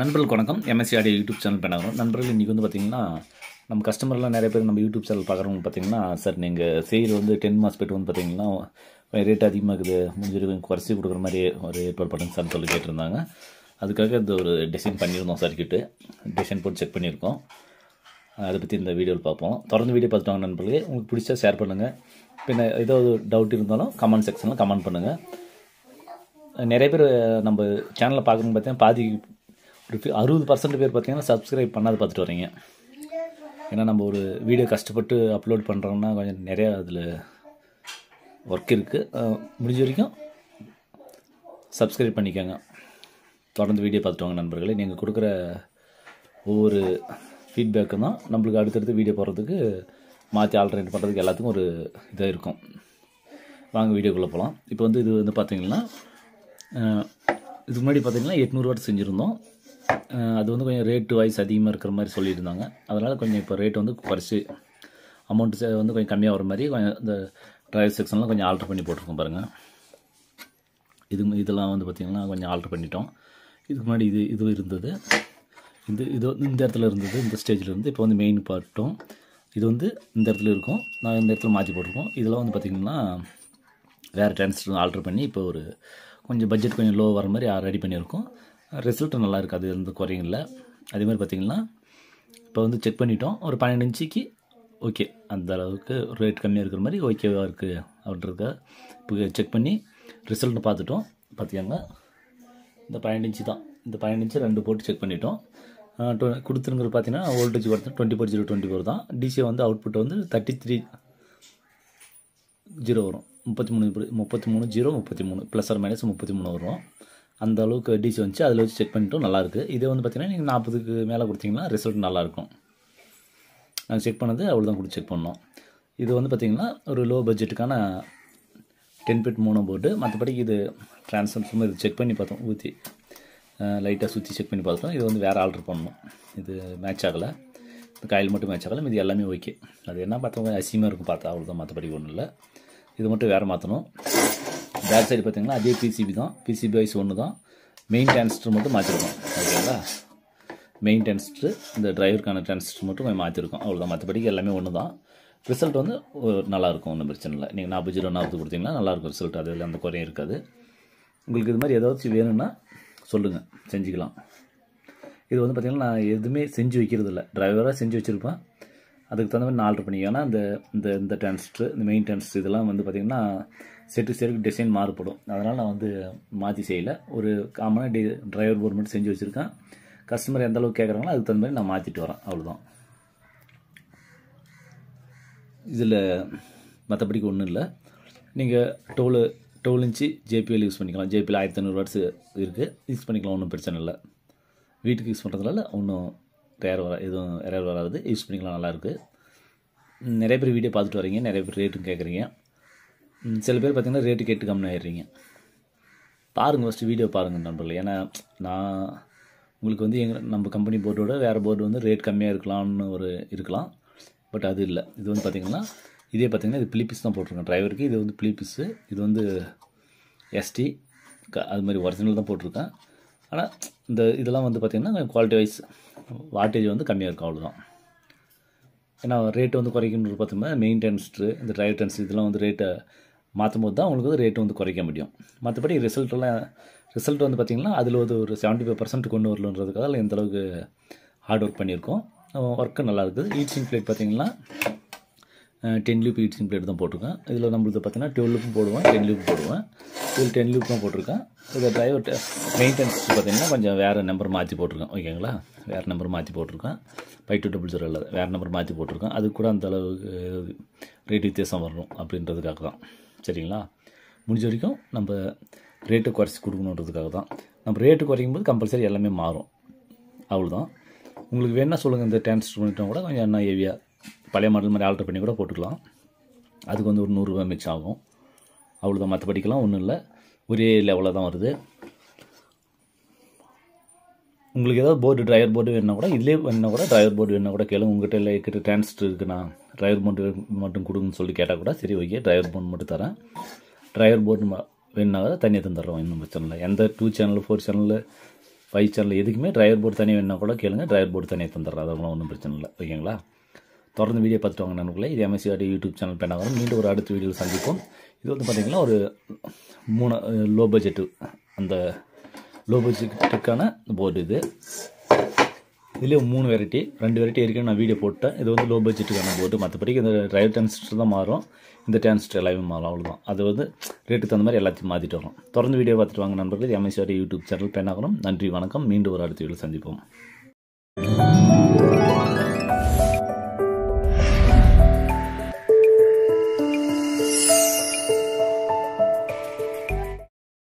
நண்பர்களுக்கு வணக்கம் MSc audio YouTube channel பண்ணுறோம் நண்பர்கள் இன்றைக்கி வந்து பார்த்திங்கன்னா நம்ம கஸ்டமர்லாம் நிறைய பேர் நம்ம யூடியூப் சேனல் பார்க்குறவங்க பார்த்திங்கன்னா சார் நீங்கள் செய்கிற வந்து டென் மாஸ் பெட் வந்து பார்த்திங்கன்னா ரேட் இருக்குது முடிஞ்சிருக்கு குறைச்சி கொடுக்குற மாதிரி ஒரு ஏற்பாடு பண்ணுங்க சார் சொல்லி கேட்டிருந்தாங்க அதுக்காக இந்த ஒரு டிசைன் பண்ணியிருந்தோம் சார் கிட்டு டிசைன் போட்டு செக் பண்ணியிருக்கோம் அதை பற்றி இந்த வீடியோவில் பார்ப்போம் தொடர்ந்து வீடியோ பார்த்துட்டாங்க நண்பர்களே உங்களுக்கு பிடிச்சா ஷேர் பண்ணுங்கள் பின்ன ஏதாவது டவுட் இருந்தாலும் கமெண்ட் செக்ஷனில் கமெண்ட் பண்ணுங்கள் நிறைய பேர் நம்ம சேனலில் பார்க்கணும்னு பார்த்தீங்கன்னா பாதி ஒரு அறுபது பர்சன்ட் பேர் பார்த்தீங்கன்னா சப்ஸ்கிரைப் பண்ணாத பார்த்துட்டு வரீங்க ஏன்னா நம்ம ஒரு வீடியோ கஷ்டப்பட்டு அப்லோட் பண்ணுறோம்னா கொஞ்சம் நிறையா அதில் ஒர்க் இருக்குது முடிஞ்ச வரைக்கும் சப்ஸ்கிரைப் பண்ணிக்கோங்க தொடர்ந்து வீடியோ பார்த்துட்டு வாங்க நண்பர்களே நீங்கள் கொடுக்குற ஒவ்வொரு ஃபீட்பேக்கு தான் நம்மளுக்கு அடுத்தடுத்து வீடியோ போடுறதுக்கு மாற்றி ஆல்டர்னேட் பண்ணுறதுக்கு எல்லாத்துக்கும் ஒரு இதாக இருக்கும் வாங்க வீடியோக்குள்ளே போகலாம் இப்போ வந்து இது வந்து பார்த்திங்கன்னா இதுக்கு முன்னாடி பார்த்திங்கன்னா எட்நூறுவாட்டு செஞ்சுருந்தோம் அது வந்து கொஞ்சம் ரேட்டு வைஸ் அதிகமாக இருக்கிற மாதிரி சொல்லியிருந்தாங்க அதனால் கொஞ்சம் இப்போ ரேட் வந்து குறைச்சி அமௌண்ட்டு வந்து கொஞ்சம் கம்மியாக வர மாதிரி கொஞ்சம் இந்த ட்ரைவர் செக்ஷன்லாம் கொஞ்சம் ஆல்ட்ரு பண்ணி போட்டிருக்கோம் பாருங்கள் இது இதெல்லாம் வந்து பார்த்திங்கன்னா கொஞ்சம் ஆல்ட்ரு பண்ணிட்டோம் இதுக்கு முன்னாடி இது இது இருந்தது இந்த இது இந்த இடத்துல இருந்தது இந்த ஸ்டேஜில் இருந்து இப்போ வந்து மெயின் பாட்டும் இது வந்து இந்த இடத்துல இருக்கும் நான் இந்த இடத்துல மாற்றி போட்டிருக்கோம் இதெல்லாம் வந்து பார்த்திங்கன்னா வேறு டிரான்ஸ்டர் ஆல்ட்ரு பண்ணி இப்போ ஒரு கொஞ்சம் பட்ஜெட் கொஞ்சம் லோ வர மாதிரி ரெடி பண்ணியிருக்கோம் ரிசல்ட் நல்லா இருக்காது எந்த குறையும் இல்லை அதேமாதிரி பார்த்தீங்கன்னா இப்போ வந்து செக் பண்ணிட்டோம் ஒரு பன்னெண்டு இன்ச்சிக்கு ஓகே அந்த அளவுக்கு ரேட் கம்மியாக இருக்கிற மாதிரி ஓகேவாக இருக்குது அப்படின்றத இப்போ செக் பண்ணி ரிசல்ட்னு பார்த்துட்டோம் பார்த்தியாங்க இந்த பன்னெண்டு இன்ச்சு தான் இந்த பன்னெண்டு இன்ச்சு ரெண்டு போட்டு செக் பண்ணிட்டோம் கொடுத்துருங்கிறது பார்த்தீங்கன்னா வோல்டேஜ் பார்த்தா twenty four zero twenty four தான் டிசிஏ வந்து அவுட்புட் வந்து தேர்ட்டி த்ரீ ஜீரோ வரும் முப்பத்தி மூணு முப்பத்தி மூணு ஜீரோ முப்பத்தி மூணு ப்ளஸ் ஆர் மைனஸ் முப்பத்தி மூணு வரும் அந்த அளவுக்கு டிசி வந்துச்சு அதில் வச்சு செக் பண்ணிட்டோம் நல்லாயிருக்கு இதே வந்து பார்த்திங்கன்னா நீங்கள் நாற்பதுக்கு மேலே கொடுத்தீங்கன்னா ரிசல்ட் நல்லாயிருக்கும் நாங்கள் செக் பண்ணது அவ்வளோ தான் கொடுத்து செக் பண்ணோம் இது வந்து பார்த்திங்கன்னா ஒரு லோ பட்ஜெட்டுக்கான டென் பிட் மூணு போட்டு மற்றபடி இது ட்ரான்ஸ்ஃபர் சும்மா இது செக் பண்ணி பார்த்தோம் ஊற்றி லைட்டாக சுற்றி செக் பண்ணி பார்த்தோம் இது வந்து வேறு ஆர்டர் பண்ணணும் இது மேட்ச் ஆகலை இந்த காயில் மட்டும் மேட்ச் ஆகலை இது எல்லாமே ஓகே அது என்ன பார்த்தோம் அசியமாக இருக்கும் பார்த்தா அவ்வளோதான் மற்றபடி ஒன்றும் இல்லை இது மட்டும் வேறு மாற்றணும் பேக் சைடு பார்த்தீங்கன்னா அதே பிசிபி தான் பிசிபி வைஸ் ஒன்று தான் மெயின் டிரான்சிஸ்டர் மட்டும் மாற்றிருக்கோம் ஓகேங்களா மெயின் டிரான்சிஸ்டர் இந்த டிரைவருக்கான டிரான்சிஸ்டர் மட்டும் மாற்றிருக்கோம் அவ்வளோதான் மற்றபடி எல்லாமே ஒன்று தான் ரிசல்ட் வந்து நல்லாயிருக்கும் ஒன்றும் பிரச்சனை இல்லை நீங்கள் நாற்பது ஜீரோ நாற்பது கொடுத்தீங்கன்னா நல்லாயிருக்கும் ரிசல்ட் அதில் அந்த குறையும் இருக்காது உங்களுக்கு இது மாதிரி ஏதாச்சும் வேணும்னா சொல்லுங்கள் செஞ்சுக்கலாம் இது வந்து பார்த்திங்கன்னா நான் எதுவுமே செஞ்சு வைக்கிறதில்ல டிரைவராக செஞ்சு வச்சுருப்பேன் அதுக்கு தகுந்த மாதிரி நான் ஆர்டர் பண்ணிக்கோன்னா இந்த இந்த இந்த டிரான்ஸ்டர் இந்த மெயின் டிரான்ஸ்டர் இதெல்லாம் வந்து பார்த்திங்கன்னா செட்டு செருக்கு டிசைன் மாறுபடும் அதனால் நான் வந்து மாற்றி செய்யலை ஒரு காமனாக டி டிரைவர் போர்டு மட்டும் செஞ்சு வச்சுருக்கேன் கஸ்டமர் எந்த அளவுக்கு கேட்குறாங்களோ அதுக்கு தகுந்த மாதிரி நான் மாற்றிட்டு வரேன் அவ்வளோதான் இதில் மற்றபடிக்கு ஒன்றும் இல்லை நீங்கள் டோலு டோல் இன்ச்சு ஜேபிஎல் யூஸ் பண்ணிக்கலாம் ஜேபிஎல் ஆயிரத்தி ஐநூறு வாட்ஸு இருக்குது யூஸ் பண்ணிக்கலாம் ஒன்றும் பிரச்சனை இல்லை வீட்டுக்கு யூஸ் பண்ணுறதுனால ஒன்றும் ரேர் வர எதுவும் ரேர் வராது யூஸ் பண்ணிக்கலாம் நல்லாயிருக்கு நிறைய பேர் வீடியோ பார்த்துட்டு வரீங்க நிறைய பேர் ரேட்டும் கேட்குறீங்க சில பேர் பார்த்திங்கன்னா ரேட்டு கேட்டு கம்மி ஆயிடுறீங்க பாருங்கள் ஃபஸ்ட்டு வீடியோ பாருங்கள் நண்பர்கள் ஏன்னா நான் உங்களுக்கு வந்து எங்கள் நம்ம கம்பெனி போர்டோட வேறு போர்டு வந்து ரேட் கம்மியாக இருக்கலாம்னு ஒரு இருக்கலாம் பட் அது இல்லை இது வந்து பார்த்திங்கன்னா இதே பார்த்திங்கன்னா இது பிலிப்பிஸ் தான் போட்டிருக்கோம் டிரைவருக்கு இது வந்து பிலிப்பிஸு இது வந்து எஸ்டி க அது மாதிரி ஒரிஜினல் தான் போட்டிருக்கேன் ஆனால் இந்த இதெல்லாம் வந்து பார்த்திங்கன்னா குவாலிட்டி வைஸ் வாட்டேஜ் வந்து கம்மியாக இருக்கும் அவ்வளோதான் ஏன்னா ரேட்டு வந்து குறைக்கணும்னு பார்த்தோம்னா மெயின்டெனன்ஸ்ட்டு இந்த டிரைவர் டென்ஸ் இதெல்லாம் வந்து ரேட்டை மாற்றும் போது தான் உங்களுக்கு வந்து ரேட்டு வந்து குறைக்க முடியும் மற்றபடி ரிசல்ட்டெல்லாம் ரிசல்ட் வந்து பார்த்திங்கன்னா அதில் வந்து ஒரு செவன்ட்டி ஃபைவ் பர்சன்ட் கொண்டு வரலன்றதுக்காக அதில் எந்தளவுக்கு ஹார்ட் ஒர்க் பண்ணியிருக்கோம் ஒர்க்கு நல்லா இருக்குது ஈட்சிங் பிளேட் பார்த்திங்கன்னா டென் லூப் ஈட்சிங் பிளேட் தான் போட்டிருக்கேன் இதில் நம்மளுக்கு பார்த்திங்கன்னா டுவெல் லூப்பும் போடுவேன் டென் லூப் போடுவேன் இதில் டென் லூப் தான் போட்டிருக்கேன் இதில் டிரைவர் மெயின்டெனன்ஸ் பார்த்திங்கன்னா கொஞ்சம் வேறு நம்பர் மாற்றி போட்டிருக்கேன் ஓகேங்களா வேறு நம்பர் மாற்றி போட்டிருக்கேன் ஃபைவ் டூ டபுள் ஜீரோ இல்லை வேறு நம்பர் மாற்றி போட்டிருக்கோம் அது கூட அந்த அளவுக்கு ரேட் வித்தியாசம் வரணும் அப்படின்றதுக்காக தான் சரிங்களா முடிஞ்ச வரைக்கும் நம்ம ரேட்டு குறைச்சி கொடுக்கணுன்றதுக்காக தான் நம்ம ரேட்டு குறைக்கும் போது கம்பல்சரி எல்லாமே மாறும் அவ்வளோதான் உங்களுக்கு வேணால் சொல்லுங்கள் இந்த டான்ஸ் பண்ணிட்டோம் கூட கொஞ்சம் என்ன ஹெவியாக பழைய மாடல் மாதிரி ஆல்ட்ரு பண்ணி கூட போட்டுக்கலாம் அதுக்கு வந்து ஒரு நூறுரூவா மிச்சம் ஆகும் அவ்வளோதான் மற்றபடிக்கெலாம் ஒன்றும் இல்லை ஒரே லெவலில் தான் வருது உங்களுக்கு ஏதாவது போர்டு ட்ரைவர் போர்டு வேணுன்னா கூட இதிலே வேணுன்னா கூட ட்ரைவர் போர்டு வேணுன்னா கூட கேளுங்க உங்கள்கிட்ட இல்லை இருக்கிற டிரான்ஸ்டர் இருக்குண்ணா ட்ரைவர் போர்டு மட்டும் கொடுங்கன்னு சொல்லி கேட்டால் கூட சரி ஓகே ட்ரைவர் போர்டு மட்டும் தரேன் ட்ரைவர் போர்டு வேணுனா கூட தனியாக தந்துடுறோம் இன்னும் பிரச்சனை இல்லை எந்த டூ சேனல் ஃபோர் சேனலில் ஃபைவ் சேனல் எதுக்குமே ட்ரைவர் போர்டு தனியாக வேணுன்னா கூட கேளுங்க ட்ரைவர் போர்டு தனியாக தந்துடுறோம் அதெல்லாம் ஒன்றும் பிரச்சனை இல்லை ஓகேங்களா தொடர்ந்து வீடியோ பார்த்துட்டு வாங்க நண்பர்களே இது ஆடி யூடியூப் சேனல் பேனாக மீண்டும் ஒரு அடுத்த வீடியோவில் சந்திப்போம் இது வந்து பார்த்திங்கன்னா ஒரு மூணு லோ பட்ஜெட்டு அந்த லோ பட்ஜெட்டுக்கான போர்டு இது இதுலேயே மூணு வெரைட்டி ரெண்டு வெரைட்டி ஏற்கனவே நான் வீடியோ போட்டேன் இது வந்து லோ பட்ஜெட்டுக்கான போர்டு மற்றபடிக்கு இந்த ரயில் டிரான்சிஸ்டர் தான் மாறும் இந்த டிரான்சிஸ்டர் எல்லாமே மாறும் அவ்வளோதான் அது வந்து ரேட்டுக்கு தகுந்த மாதிரி எல்லாத்தையும் மாற்றிட்டு வரும் தொடர்ந்து வீடியோ பார்த்துட்டு வாங்க நண்பர்கள் எம்எஸ்ஆர் யூடியூப் சேனல் பெண்ணாகணும் நன்றி வணக்கம் மீண்டும் ஒரு அடுத்த வீடியோ சந்திப்போம்